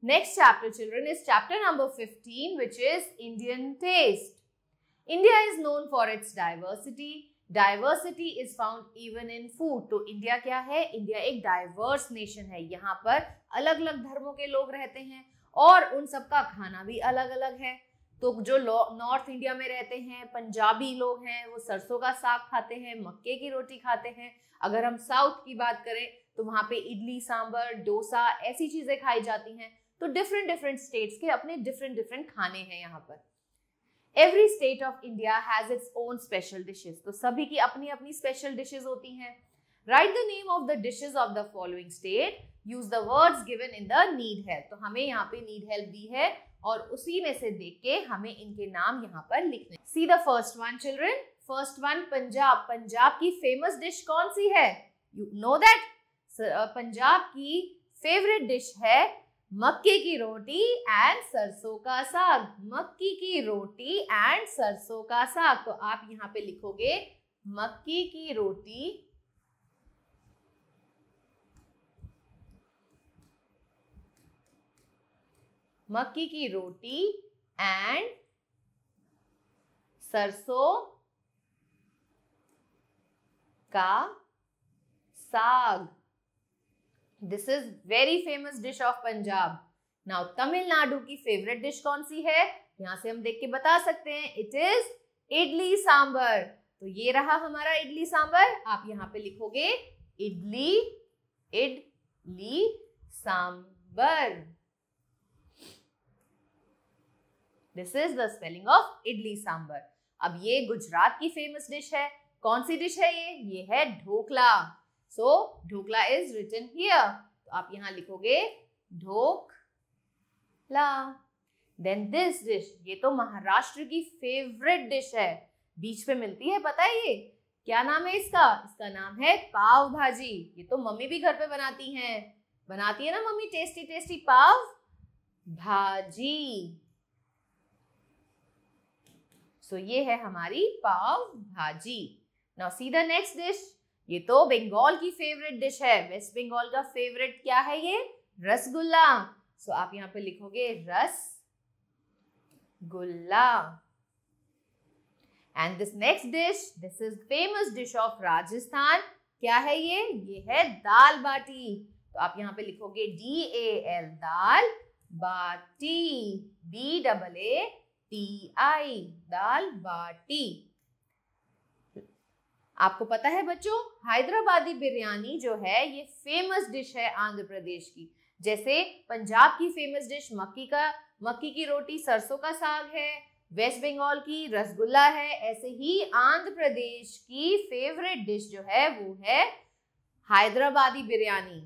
Next chapter, children, is chapter number 15, which is Indian taste. India is known for its diversity. Diversity is found even in food तो India क्या है India एक diverse nation है यहाँ पर अलग अलग धर्मों के लोग रहते हैं और उन सबका खाना भी अलग अलग है तो जो नॉर्थ इंडिया में रहते हैं पंजाबी लोग हैं वो सरसों का साग खाते हैं मक्के की रोटी खाते हैं अगर हम साउथ की बात करें तो वहाँ पे इडली सांभर डोसा ऐसी चीज़ें खाई जाती हैं तो डिफरेंट डिफरेंट स्टेट्स के अपने डिफरेंट डिफरेंट खाने हैं यहाँ पर every state of India has its own special dishes तो सभी की अपनी अपनी स्पेशल डिशेज होती हैं right the name of the dishes of the following state use the words given in the need help तो हमें यहाँ पे नीड हेल्प दी है और उसी में से देख के हमें इनके नाम यहाँ पर लिखने see the first one children first one Punjab Punjab की फेमस डिश कौन सी है यू नो दैट पंजाब की फेवरेट डिश है मक्के की रोटी एंड सरसों का साग मक्की की रोटी एंड सरसों का साग तो आप यहाँ पे लिखोगे मक्की की रोटी मक्की की रोटी एंड सरसों का साग this is very famous dish of Punjab now Tamil Nadu की फेवरेट डिश कौन सी है यहाँ से हम देख के बता सकते हैं इट इज इडली सांबर तो ये रहा हमारा इडली सांबर आप यहाँ पे लिखोगे idli idli sambar this is the spelling of idli sambar अब ये गुजरात की फेमस डिश है कौन सी डिश है ये ये है dhokla so dhokla is written here तो आप यहाँ लिखोगे ढोकला देन दिस डिश ये तो महाराष्ट्र की फेवरेट डिश है बीच पे मिलती है पता है ये क्या नाम है इसका इसका नाम है पाव भाजी ये तो मम्मी भी घर पे बनाती हैं बनाती है ना मम्मी टेस्टी टेस्टी पाव भाजी सो so, ये है हमारी pav bhaji now see the next dish ये तो बंगाल की फेवरेट डिश है वेस्ट बंगाल का फेवरेट क्या है ये रसगुल्ला सो आप यहाँ पे लिखोगे rasgulla and this next dish this is famous dish of Rajasthan क्या है ये ये है दाल बाटी तो आप यहाँ पे लिखोगे D A L dal bati B double A T I dal bati आपको पता है बच्चों हैदराबादी बिरयानी जो है ये फेमस डिश है आंध्र प्रदेश की जैसे पंजाब की फेमस डिश मक्की का मक्की की रोटी सरसों का साग है वेस्ट बंगाल की रसगुल्ला है ऐसे ही आंध्र प्रदेश की फेवरेट डिश जो है वो है हैदराबादी बिरयानी